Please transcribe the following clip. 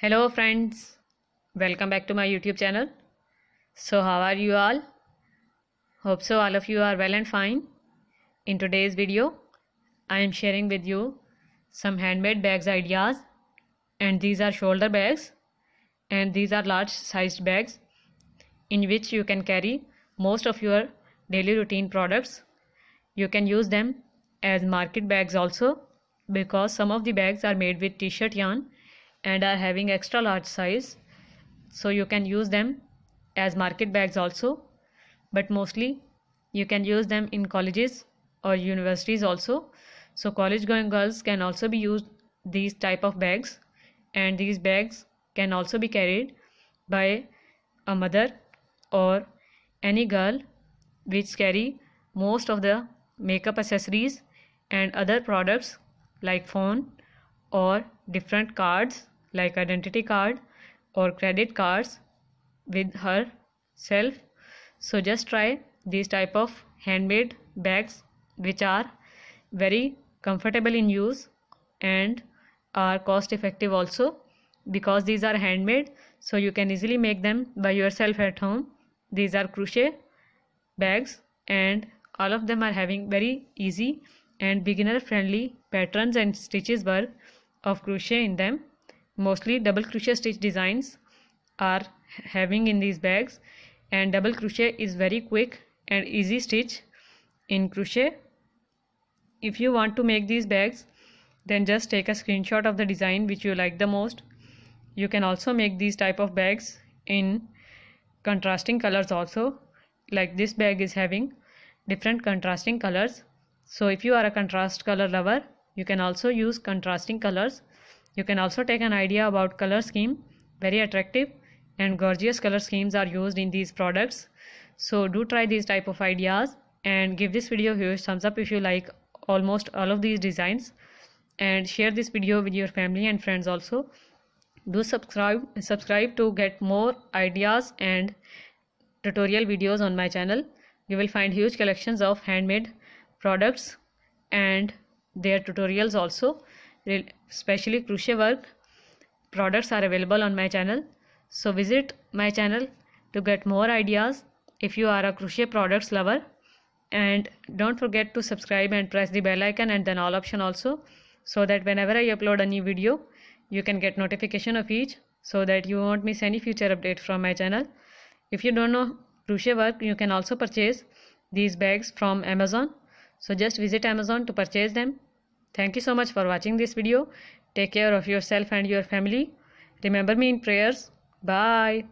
hello friends welcome back to my youtube channel so how are you all hope so all of you are well and fine in today's video i am sharing with you some handmade bags ideas and these are shoulder bags and these are large sized bags in which you can carry most of your daily routine products you can use them as market bags also because some of the bags are made with t-shirt yarn and are having extra large size so you can use them as market bags also but mostly you can use them in colleges or universities also so college going girls can also be used these type of bags and these bags can also be carried by a mother or any girl which carry most of the makeup accessories and other products like phone or different cards like identity card or credit cards with herself so just try these type of handmade bags which are very comfortable in use and are cost effective also because these are handmade so you can easily make them by yourself at home these are crochet bags and all of them are having very easy and beginner friendly patterns and stitches work of crochet in them mostly double crochet stitch designs are having in these bags and double crochet is very quick and easy stitch in crochet if you want to make these bags then just take a screenshot of the design which you like the most you can also make these type of bags in contrasting colors also like this bag is having different contrasting colors so if you are a contrast color lover you can also use contrasting colors you can also take an idea about color scheme. Very attractive and gorgeous color schemes are used in these products. So do try these type of ideas and give this video huge thumbs up if you like almost all of these designs and share this video with your family and friends also. Do subscribe subscribe to get more ideas and tutorial videos on my channel. You will find huge collections of handmade products and their tutorials also especially crochet work products are available on my channel so visit my channel to get more ideas if you are a crochet products lover and don't forget to subscribe and press the bell icon and then all option also so that whenever I upload a new video you can get notification of each so that you won't miss any future update from my channel if you don't know crochet work you can also purchase these bags from Amazon so just visit Amazon to purchase them Thank you so much for watching this video. Take care of yourself and your family. Remember me in prayers. Bye.